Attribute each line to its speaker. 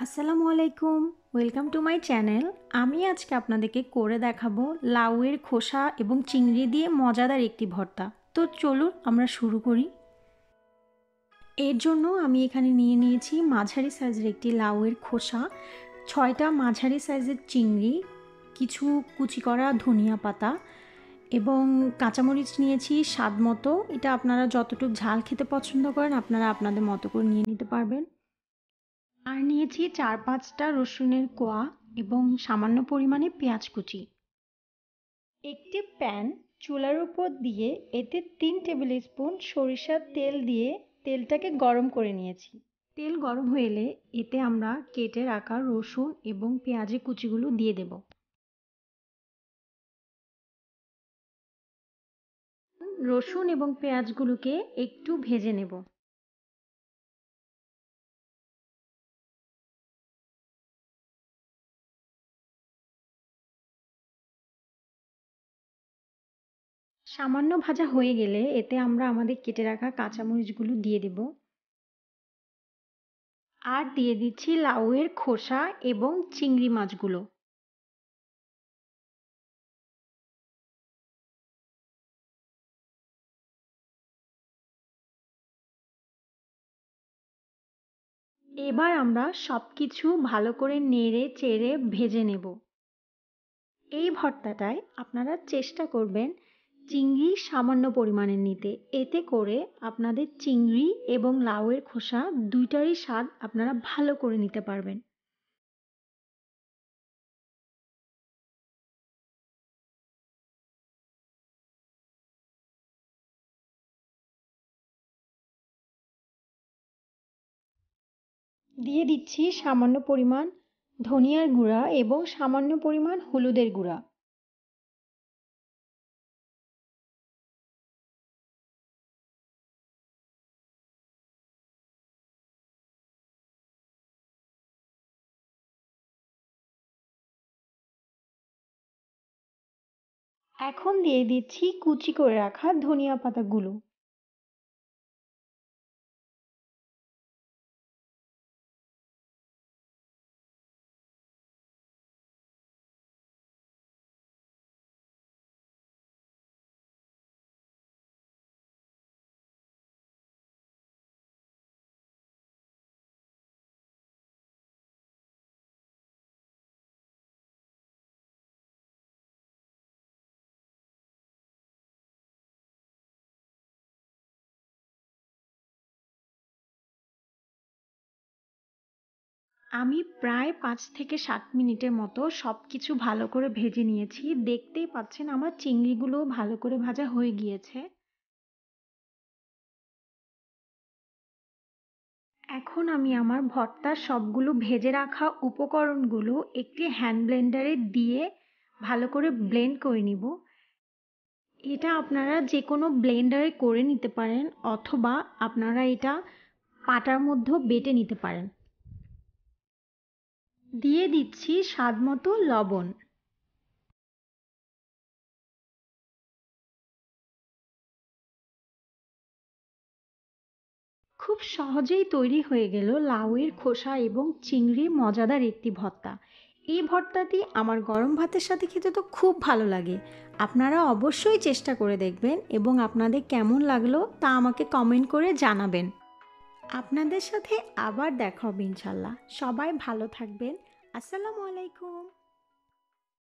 Speaker 1: আসসালামু আলাইকুম welcome to my channel আমি আজকে আপনাদেরকে করে দেখাবো লাউয়ের খোসা এবং চিংড়ি দিয়ে মজাদার একটি ভর্তা তো চলুন আমরা শুরু করি এর জন্য আমি এখানে নিয়ে নিয়েছি মাঝারি সাইজের একটি লাউয়ের খোসা ছয়টা মাঝারি সাইজের চিংড়ি কিছু কুচি করা ধনিয়া পাতা এবং কাঁচামরিচ নিয়েছি স্বাদ মতো এটা আপনারা যতটুকু ঝাল খেতে পছন্দ করেন আপনারা আপনাদের মতো করে নিয়ে নিতে পারবেন আর নিয়েছি চার পাঁচটা রসুনের কোয়া এবং সামান্য পরিমাণে পেঁয়াজ কুচি একটি প্যান চুলার উপর দিয়ে এতে তিন টেবিল স্পুন সরিষার তেল দিয়ে তেলটাকে গরম করে নিয়েছি তেল গরম হয়ে এলে এতে আমরা কেটে রাখা রসুন এবং পেঁয়াজের কুচিগুলো দিয়ে দেব
Speaker 2: রসুন এবং পেঁয়াজগুলোকে একটু ভেজে নেব সামান্য ভাজা হয়ে গেলে এতে আমরা আমাদের
Speaker 3: কেটে রাখা কাঁচামরিচগুলো দিয়ে দেব আর দিয়ে দিচ্ছি
Speaker 2: লাউয়ের খোসা এবং চিংড়ি মাছগুলো এবার আমরা
Speaker 1: সব কিছু ভালো করে নেড়ে চেড়ে ভেজে নেব এই ভর্তাটায় আপনারা চেষ্টা করবেন চিংড়ি সামান্য পরিমাণে নিতে এতে করে আপনাদের চিংড়ি এবং লাউয়ের খোসা দুইটারই স্বাদ আপনারা ভালো করে
Speaker 2: নিতে পারবেন দিয়ে দিচ্ছি
Speaker 3: সামান্য পরিমাণ ধনিয়ার গুঁড়া এবং সামান্য পরিমাণ হলুদের গুঁড়া
Speaker 2: এখন দিয়ে দিচ্ছি কুচি করে রাখা ধনিয়া পাতাগুলো
Speaker 1: আমি প্রায় পাঁচ থেকে সাত মিনিটের মতো সব কিছু ভালো করে ভেজে নিয়েছি দেখতেই পাচ্ছেন আমার চিংড়িগুলোও ভালো করে ভাজা হয়ে গিয়েছে
Speaker 3: এখন আমি আমার ভর্তার সবগুলো
Speaker 1: ভেজে রাখা উপকরণগুলো একটি হ্যান্ড ব্লেন্ডারে দিয়ে ভালো করে ব্লেন্ড করে নিব এটা আপনারা যে কোনো ব্লেন্ডারে করে নিতে পারেন অথবা আপনারা এটা পাটার মধ্যেও বেটে নিতে পারেন দিয়ে দিচ্ছি স্বাদমতো লবণ খুব সহজেই তৈরি হয়ে গেল লাউয়ের খোসা এবং চিংড়ির মজাদার একটি ভর্তা এই ভর্তাটি আমার গরম ভাতের সাথে খেতে তো খুব ভালো লাগে আপনারা অবশ্যই চেষ্টা করে দেখবেন এবং আপনাদের কেমন লাগলো তা আমাকে কমেন্ট করে জানাবেন আপনাদের সাথে আবার দেখা হবে ইনশাল্লাহ সবাই ভালো থাকবেন আসসালামু আলাইকুম